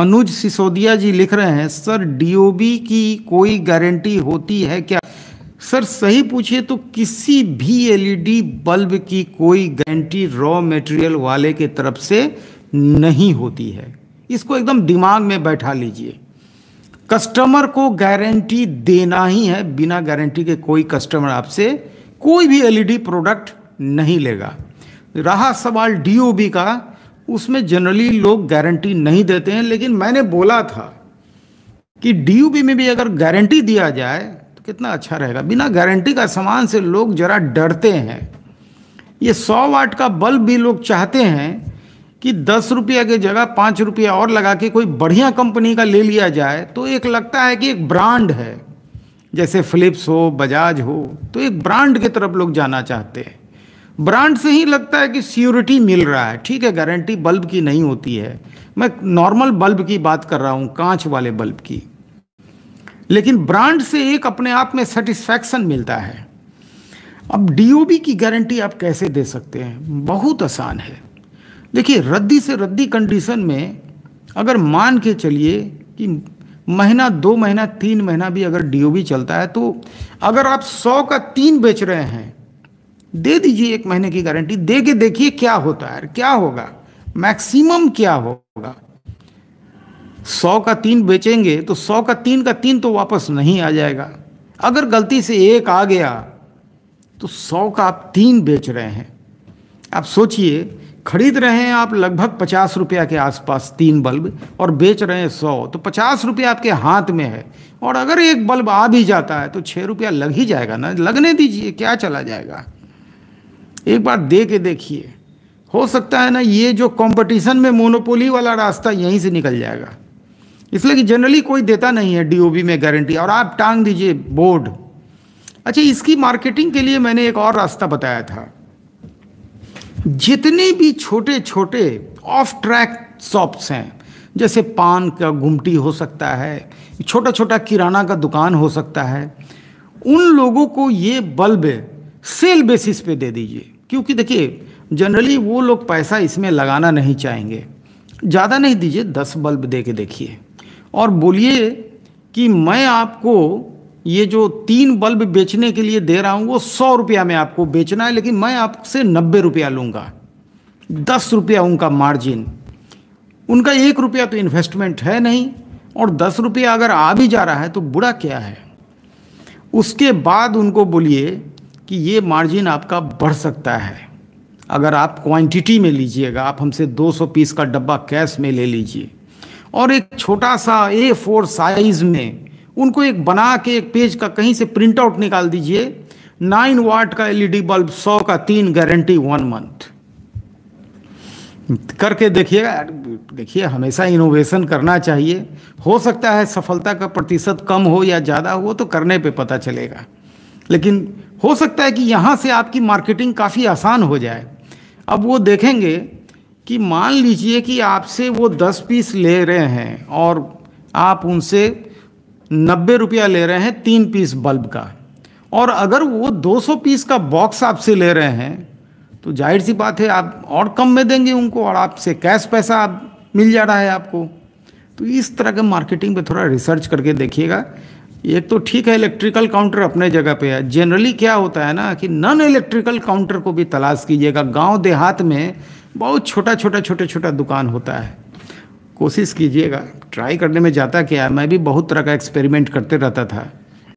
अनुज सिसोदिया जी लिख रहे हैं सर डीओबी की कोई गारंटी होती है क्या सर सही पूछिए तो किसी भी एलईडी e बल्ब की कोई गारंटी रॉ मटेरियल वाले के तरफ से नहीं होती है इसको एकदम दिमाग में बैठा लीजिए कस्टमर को गारंटी देना ही है बिना गारंटी के कोई कस्टमर आपसे कोई भी एलईडी e प्रोडक्ट नहीं लेगा रहा सवाल डीओबी का उसमें जनरली लोग गारंटी नहीं देते हैं लेकिन मैंने बोला था कि डीयूबी में भी अगर गारंटी दिया जाए तो कितना अच्छा रहेगा बिना गारंटी का सामान से लोग जरा डरते हैं ये सौ वाट का बल्ब भी लोग चाहते हैं कि दस रुपया की जगह पाँच रुपया और लगा के कोई बढ़िया कंपनी का ले लिया जाए तो एक लगता है कि एक ब्रांड है जैसे फिलिप्स हो बजाज हो तो एक ब्रांड की तरफ लोग जाना चाहते हैं ब्रांड से ही लगता है कि सियोरिटी मिल रहा है ठीक है गारंटी बल्ब की नहीं होती है मैं नॉर्मल बल्ब की बात कर रहा हूं कांच वाले बल्ब की लेकिन ब्रांड से एक अपने आप में सेटिस्फैक्शन मिलता है अब डीओबी की गारंटी आप कैसे दे सकते हैं बहुत आसान है देखिए रद्दी से रद्दी कंडीशन में अगर मान के चलिए कि महीना दो महीना तीन महीना भी अगर डी चलता है तो अगर आप सौ का तीन बेच रहे हैं दे दीजिए एक महीने की गारंटी दे के देखिए क्या होता है क्या होगा मैक्सिमम क्या होगा सौ का तीन बेचेंगे तो सौ का तीन का तीन तो वापस नहीं आ जाएगा अगर गलती से एक आ गया तो सौ का आप तीन बेच रहे हैं आप सोचिए खरीद रहे हैं आप लगभग पचास रुपया के आसपास तीन बल्ब और बेच रहे हैं सौ तो पचास रुपया आपके हाथ में है और अगर एक बल्ब आ भी जाता है तो छः रुपया लग ही जाएगा ना लगने दीजिए क्या चला जाएगा एक बार दे के देखिए हो सकता है ना ये जो कंपटीशन में मोनोपोली वाला रास्ता यहीं से निकल जाएगा इसलिए कि जनरली कोई देता नहीं है डीओबी में गारंटी और आप टांग दीजिए बोर्ड अच्छा इसकी मार्केटिंग के लिए मैंने एक और रास्ता बताया था जितने भी छोटे छोटे ऑफ ट्रैक शॉप्स हैं जैसे पान का गुमटी हो सकता है छोटा छोटा किराना का दुकान हो सकता है उन लोगों को ये बल्ब सेल बेसिस पे दे दीजिए क्योंकि देखिए जनरली वो लोग पैसा इसमें लगाना नहीं चाहेंगे ज़्यादा नहीं दीजिए दस बल्ब दे के देखिए और बोलिए कि मैं आपको ये जो तीन बल्ब बेचने के लिए दे रहा हूँ वो सौ रुपया में आपको बेचना है लेकिन मैं आपसे नब्बे रुपया लूँगा दस रुपया उनका मार्जिन उनका एक रुपया तो इन्वेस्टमेंट है नहीं और दस रुपया अगर आ भी जा रहा है तो बुरा क्या है उसके बाद उनको बोलिए कि ये मार्जिन आपका बढ़ सकता है अगर आप क्वांटिटी में लीजिएगा आप हमसे 200 पीस का डब्बा कैश में ले लीजिए और एक छोटा सा ए फोर साइज में उनको एक बना के एक पेज का कहीं से प्रिंट आउट निकाल दीजिए नाइन वाट का एलईडी बल्ब सौ का तीन गारंटी वन मंथ करके देखिए देखिए हमेशा इनोवेशन करना चाहिए हो सकता है सफलता का प्रतिशत कम हो या ज़्यादा हो तो करने पे पता चलेगा लेकिन हो सकता है कि यहाँ से आपकी मार्केटिंग काफ़ी आसान हो जाए अब वो देखेंगे कि मान लीजिए कि आपसे वो दस पीस ले रहे हैं और आप उनसे नब्बे रुपया ले रहे हैं तीन पीस बल्ब का और अगर वो दो सौ पीस का बॉक्स आपसे ले रहे हैं तो जाहिर सी बात है आप और कम में देंगे उनको और आपसे कैश पैसा आप मिल जा रहा है आपको तो इस तरह के मार्केटिंग पे थोड़ा रिसर्च करके देखिएगा ये तो ठीक है इलेक्ट्रिकल काउंटर अपने जगह पे है जनरली क्या होता है ना कि नॉन इलेक्ट्रिकल काउंटर को भी तलाश कीजिएगा गांव देहात में बहुत छोटा छोटा छोटा छोटा दुकान होता है कोशिश कीजिएगा ट्राई करने में जाता क्या है मैं भी बहुत तरह का एक्सपेरिमेंट करते रहता था